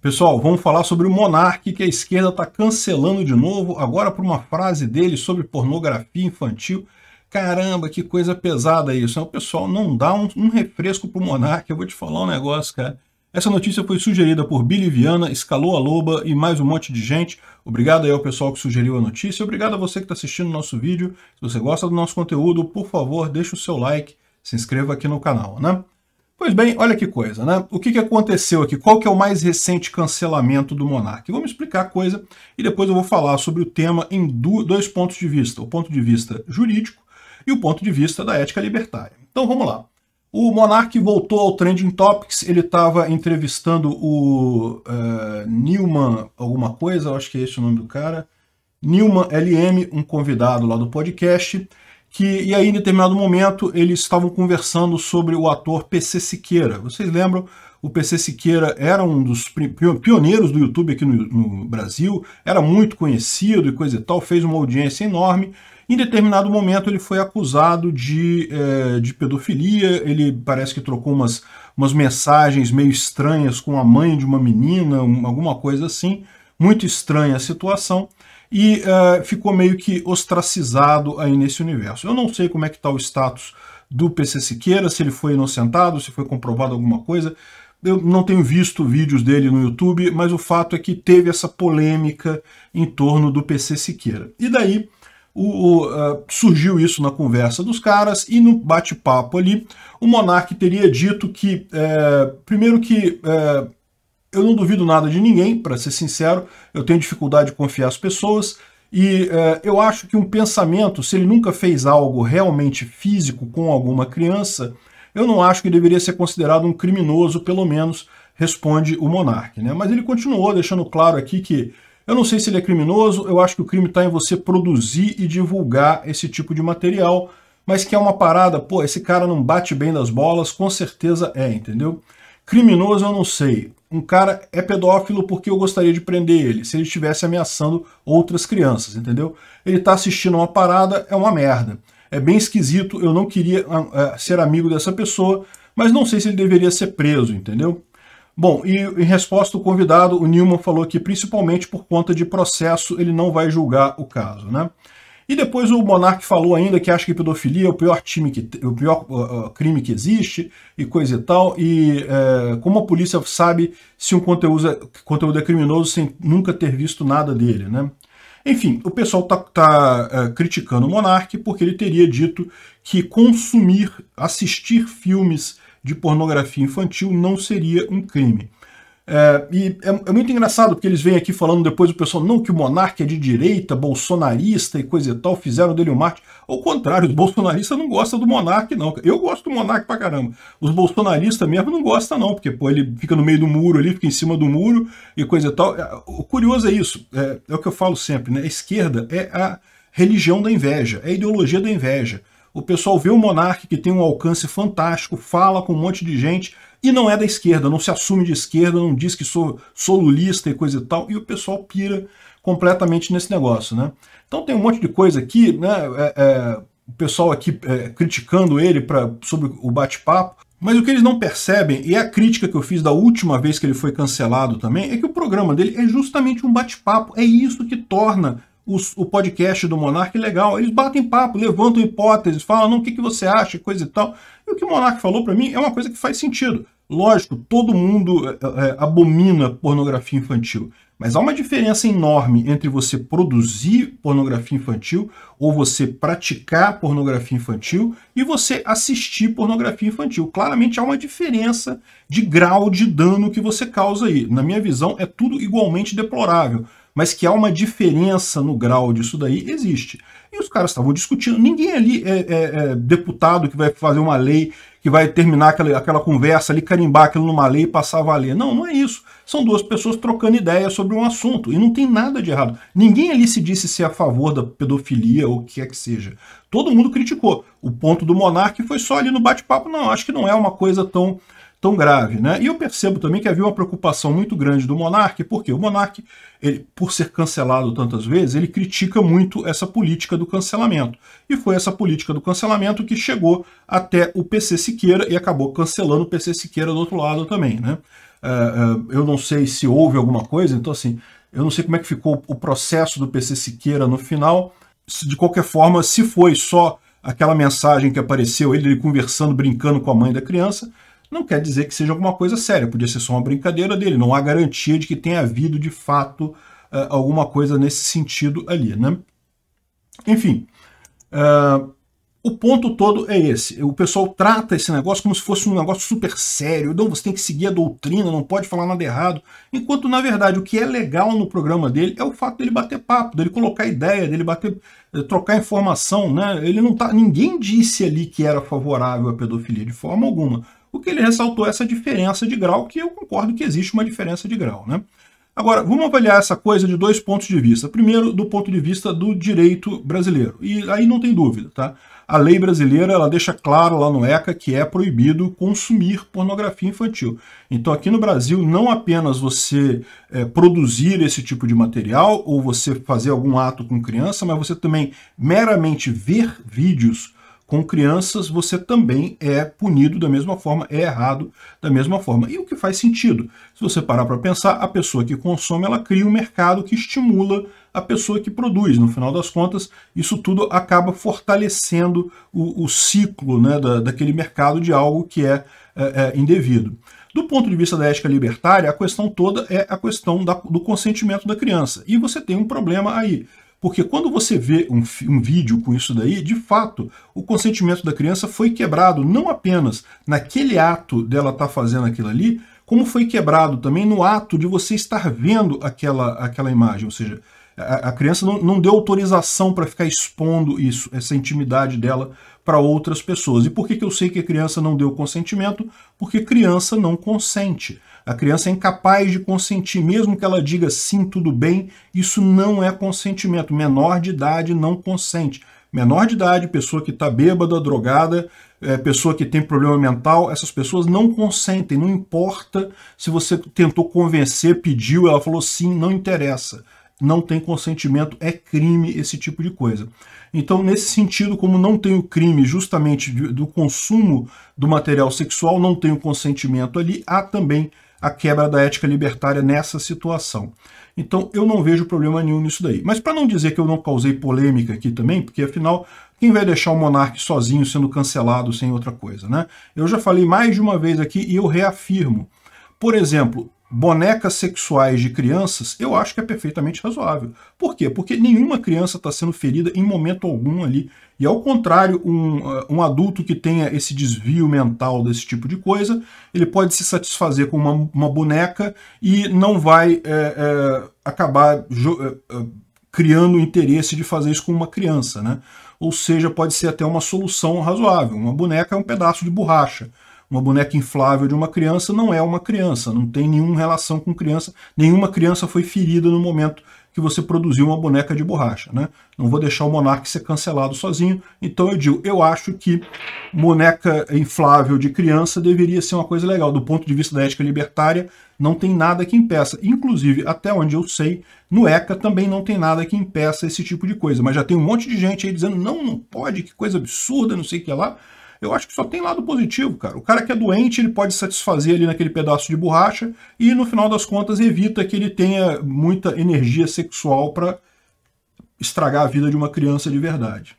Pessoal, vamos falar sobre o Monarque que a esquerda está cancelando de novo, agora por uma frase dele sobre pornografia infantil. Caramba, que coisa pesada isso. Né? O pessoal não dá um, um refresco pro Monarque. eu vou te falar um negócio, cara. Essa notícia foi sugerida por Billy Viana, Escalou a Loba e mais um monte de gente. Obrigado aí ao pessoal que sugeriu a notícia. Obrigado a você que está assistindo o nosso vídeo. Se você gosta do nosso conteúdo, por favor, deixa o seu like, se inscreva aqui no canal, né? Pois bem, olha que coisa, né? O que, que aconteceu aqui? Qual que é o mais recente cancelamento do Monark? Vamos explicar a coisa e depois eu vou falar sobre o tema em dois pontos de vista. O ponto de vista jurídico e o ponto de vista da ética libertária. Então vamos lá. O Monark voltou ao Trending Topics, ele estava entrevistando o uh, Newman alguma coisa, acho que é esse o nome do cara. Newman LM, um convidado lá do podcast, que e aí em determinado momento eles estavam conversando sobre o ator PC Siqueira. Vocês lembram? O PC Siqueira era um dos pioneiros do YouTube aqui no, no Brasil, era muito conhecido e coisa e tal, fez uma audiência enorme. Em determinado momento ele foi acusado de, é, de pedofilia, ele parece que trocou umas, umas mensagens meio estranhas com a mãe de uma menina, alguma coisa assim, muito estranha a situação e uh, ficou meio que ostracizado aí nesse universo. Eu não sei como é que está o status do PC Siqueira, se ele foi inocentado, se foi comprovado alguma coisa. Eu não tenho visto vídeos dele no YouTube, mas o fato é que teve essa polêmica em torno do PC Siqueira. E daí o, o, uh, surgiu isso na conversa dos caras e no bate-papo ali, o Monark teria dito que, é, primeiro que... É, eu não duvido nada de ninguém, para ser sincero, eu tenho dificuldade de confiar as pessoas, e é, eu acho que um pensamento, se ele nunca fez algo realmente físico com alguma criança, eu não acho que deveria ser considerado um criminoso, pelo menos, responde o monarca. Né? Mas ele continuou deixando claro aqui que eu não sei se ele é criminoso, eu acho que o crime está em você produzir e divulgar esse tipo de material, mas que é uma parada, pô, esse cara não bate bem das bolas, com certeza é, entendeu? Criminoso eu não sei, um cara é pedófilo porque eu gostaria de prender ele, se ele estivesse ameaçando outras crianças, entendeu? Ele está assistindo uma parada, é uma merda. É bem esquisito, eu não queria uh, ser amigo dessa pessoa, mas não sei se ele deveria ser preso, entendeu? Bom, e em resposta ao convidado, o Newman falou que principalmente por conta de processo ele não vai julgar o caso, né? E depois o Monark falou ainda que acha que pedofilia é o pior, time que, o pior uh, uh, crime que existe e coisa e tal. E uh, como a polícia sabe se um conteúdo é, conteúdo é criminoso sem nunca ter visto nada dele, né? Enfim, o pessoal está tá, uh, criticando o Monark porque ele teria dito que consumir, assistir filmes de pornografia infantil não seria um crime. É, e é, é, muito engraçado porque eles vêm aqui falando depois o pessoal, não, que o monarca é de direita, bolsonarista e coisa e tal, fizeram dele um marte. Ao contrário, os bolsonaristas não gostam do monarca, não. Eu gosto do monarca pra caramba. Os bolsonaristas mesmo não gostam, não, porque pô, ele fica no meio do muro ali, fica em cima do muro e coisa e tal. É, o curioso é isso, é, é o que eu falo sempre, né? A esquerda é a religião da inveja, é a ideologia da inveja. O pessoal vê o monarca que tem um alcance fantástico, fala com um monte de gente, e não é da esquerda, não se assume de esquerda, não diz que sou, sou lulista e coisa e tal, e o pessoal pira completamente nesse negócio, né? Então tem um monte de coisa aqui, né? É, é, o pessoal aqui é, criticando ele pra, sobre o bate-papo, mas o que eles não percebem, e a crítica que eu fiz da última vez que ele foi cancelado também, é que o programa dele é justamente um bate-papo. É isso que torna os, o podcast do Monark legal. Eles batem papo, levantam hipóteses, falam, não, o que, que você acha, coisa e tal. E o que o Monark falou para mim é uma coisa que faz sentido. Lógico, todo mundo é, é, é, abomina pornografia infantil. Mas há uma diferença enorme entre você produzir pornografia infantil ou você praticar pornografia infantil e você assistir pornografia infantil. Claramente há uma diferença de grau de dano que você causa aí. Na minha visão, é tudo igualmente deplorável mas que há uma diferença no grau disso daí, existe. E os caras estavam discutindo, ninguém ali é, é, é, deputado que vai fazer uma lei, que vai terminar aquela, aquela conversa ali, carimbar aquilo numa lei e passar a valer. Não, não é isso. São duas pessoas trocando ideias sobre um assunto, e não tem nada de errado. Ninguém ali se disse ser a favor da pedofilia ou o que é que seja. Todo mundo criticou. O ponto do monarca foi só ali no bate-papo, não, acho que não é uma coisa tão tão grave. Né? E eu percebo também que havia uma preocupação muito grande do Monarque, porque o Monarque, por ser cancelado tantas vezes, ele critica muito essa política do cancelamento. E foi essa política do cancelamento que chegou até o PC Siqueira e acabou cancelando o PC Siqueira do outro lado também. Né? É, é, eu não sei se houve alguma coisa, então assim, eu não sei como é que ficou o processo do PC Siqueira no final. De qualquer forma, se foi só aquela mensagem que apareceu, ele conversando, brincando com a mãe da criança, não quer dizer que seja alguma coisa séria, podia ser só uma brincadeira dele, não há garantia de que tenha havido de fato eh, alguma coisa nesse sentido ali, né? Enfim, uh, o ponto todo é esse. O pessoal trata esse negócio como se fosse um negócio super sério. Não, você tem que seguir a doutrina, não pode falar nada errado. Enquanto, na verdade, o que é legal no programa dele é o fato dele bater papo, dele colocar ideia, dele bater, eh, trocar informação, né? Ele não tá. Ninguém disse ali que era favorável à pedofilia de forma alguma o que ele ressaltou é essa diferença de grau, que eu concordo que existe uma diferença de grau. Né? Agora, vamos avaliar essa coisa de dois pontos de vista. Primeiro, do ponto de vista do direito brasileiro. E aí não tem dúvida, tá? A lei brasileira, ela deixa claro lá no ECA que é proibido consumir pornografia infantil. Então, aqui no Brasil, não apenas você é, produzir esse tipo de material ou você fazer algum ato com criança, mas você também meramente ver vídeos com crianças, você também é punido da mesma forma, é errado da mesma forma. E o que faz sentido? Se você parar para pensar, a pessoa que consome, ela cria um mercado que estimula a pessoa que produz. No final das contas, isso tudo acaba fortalecendo o, o ciclo né, da, daquele mercado de algo que é, é, é indevido. Do ponto de vista da ética libertária, a questão toda é a questão da, do consentimento da criança. E você tem um problema aí. Porque quando você vê um, um, vídeo com isso daí, de fato, o consentimento da criança foi quebrado, não apenas naquele ato dela estar tá fazendo aquilo ali, como foi quebrado também no ato de você estar vendo aquela, aquela imagem. Ou seja, a, criança não, deu autorização para ficar expondo isso, essa intimidade dela para outras pessoas. E por que, que eu sei que a criança não deu consentimento? Porque criança não consente. A criança é incapaz de consentir, mesmo que ela diga sim, tudo bem, isso não é consentimento. Menor de idade não consente. Menor de idade, pessoa que está bêbada, drogada, é, pessoa que tem problema mental, essas pessoas não consentem, não importa se você tentou convencer, pediu, ela falou sim, não interessa não tem consentimento, é crime esse tipo de coisa. Então, nesse sentido, como não tem o crime justamente do consumo do material sexual, não tem o consentimento ali, há também a quebra da ética libertária nessa situação. Então, eu não vejo problema nenhum nisso daí. Mas para não dizer que eu não causei polêmica aqui também, porque afinal, quem vai deixar o monarca sozinho sendo cancelado sem outra coisa, né? Eu já falei mais de uma vez aqui e eu reafirmo. Por exemplo, bonecas sexuais de crianças, eu acho que é perfeitamente razoável. Por quê? Porque nenhuma criança está sendo ferida em momento algum ali. E ao contrário, um, uh, um adulto que tenha esse desvio mental desse tipo de coisa, ele pode se satisfazer com uma, uma boneca e não vai é, é, acabar é, criando o interesse de fazer isso com uma criança. Né? Ou seja, pode ser até uma solução razoável. Uma boneca é um pedaço de borracha uma boneca inflável de uma criança não é uma criança, não tem nenhuma relação com criança, nenhuma criança foi ferida no momento que você produziu uma boneca de borracha. Né? Não vou deixar o Monark ser cancelado sozinho, então eu digo, eu acho que boneca inflável de criança deveria ser uma coisa legal. Do ponto de vista da ética libertária, não tem nada que impeça. Inclusive, até onde eu sei, no ECA também não tem nada que impeça esse tipo de coisa. Mas já tem um monte de gente aí dizendo, não, não pode, que coisa absurda, não sei o que lá. Eu acho que só tem lado positivo, cara. O cara que é doente, ele pode satisfazer ali naquele pedaço de borracha e no final das contas evita que ele tenha muita energia sexual para estragar a vida de uma criança de verdade.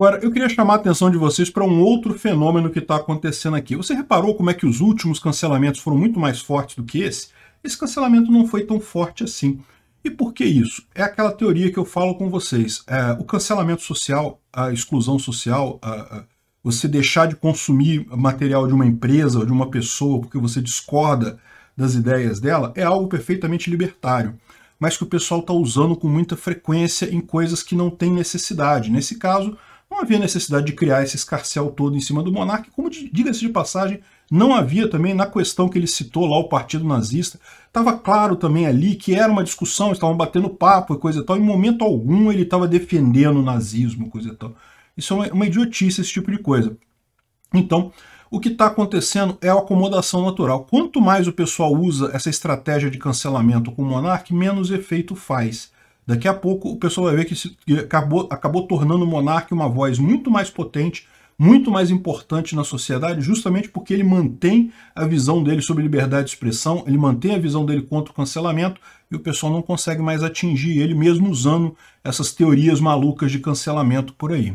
Agora, eu queria chamar a atenção de vocês para um outro fenômeno que está acontecendo aqui. Você reparou como é que os últimos cancelamentos foram muito mais fortes do que esse? Esse cancelamento não foi tão forte assim. E por que isso? É aquela teoria que eu falo com vocês. É, o cancelamento social, a exclusão social, a, a, você deixar de consumir material de uma empresa ou de uma pessoa porque você discorda das ideias dela, é algo perfeitamente libertário, mas que o pessoal está usando com muita frequência em coisas que não tem necessidade. Nesse caso, não havia necessidade de criar esse escarcel todo em cima do monarca, como diga-se de passagem, não havia também na questão que ele citou lá o partido nazista, estava claro também ali que era uma discussão, estavam batendo papo e coisa e tal, em momento algum ele estava defendendo o nazismo, coisa e tal. Isso é uma, uma idiotice, esse tipo de coisa. Então, o que está acontecendo é a acomodação natural. Quanto mais o pessoal usa essa estratégia de cancelamento com o Monark, menos efeito faz. Daqui a pouco o pessoal vai ver que, se, que acabou, acabou tornando o Monark uma voz muito mais potente, muito mais importante na sociedade, justamente porque ele mantém a visão dele sobre liberdade de expressão, ele mantém a visão dele contra o cancelamento e o pessoal não consegue mais atingir ele mesmo usando essas teorias malucas de cancelamento por aí.